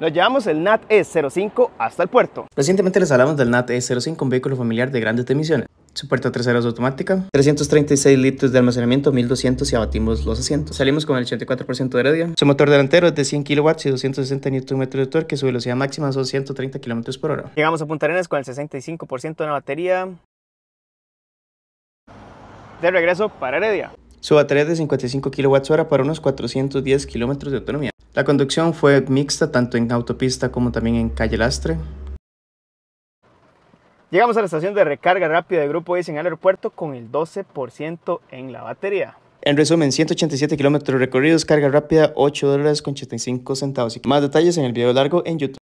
Nos llevamos el NAT E05 hasta el puerto. Recientemente les hablamos del NAT E05, un vehículo familiar de grandes emisiones. Su puerta trasera automática, 336 litros de almacenamiento, 1200 y abatimos los asientos. Salimos con el 84% de heredia. Su motor delantero es de 100 kW y 260 Nm de torque. Su velocidad máxima son 130 km por hora. Llegamos a Punta Arenas con el 65% de la batería. De regreso para Heredia. Su batería es de 55 kWh para unos 410 km de autonomía. La conducción fue mixta tanto en autopista como también en calle Lastre. Llegamos a la estación de recarga rápida de Grupo en el aeropuerto con el 12% en la batería. En resumen, 187 kilómetros recorridos, carga rápida, 8 dólares con 85 centavos. Más detalles en el video largo en YouTube.